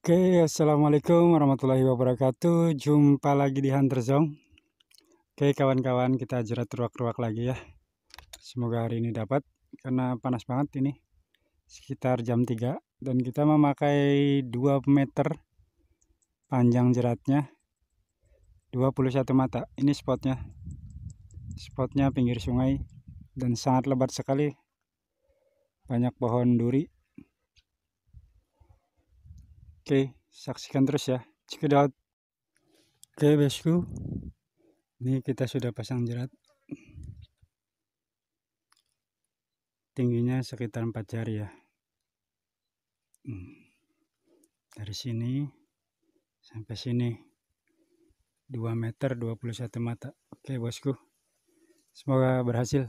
Oke, okay, assalamualaikum warahmatullahi wabarakatuh. Jumpa lagi di Hunter Zone. Oke, okay, kawan-kawan, kita jerat ruak-ruak lagi ya. Semoga hari ini dapat karena panas banget ini. Sekitar jam 3 dan kita memakai 2 meter panjang jeratnya. 21 mata. Ini spotnya. Spotnya pinggir sungai dan sangat lebat sekali. Banyak pohon duri Oke, saksikan terus ya. out. Oke, bosku. Ini kita sudah pasang jerat. Tingginya sekitar 4 jari ya. Hmm. Dari sini sampai sini. 2 meter 21 mata. Oke, bosku. Semoga berhasil.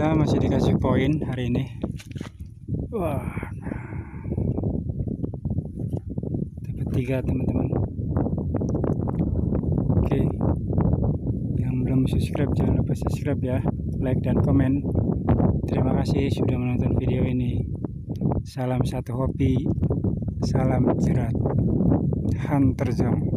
Alhamdulillah masih dikasih poin hari ini wah dapat tiga teman-teman oke yang belum subscribe jangan lupa subscribe ya like dan komen terima kasih sudah menonton video ini salam satu hobi salam jerat hunter zone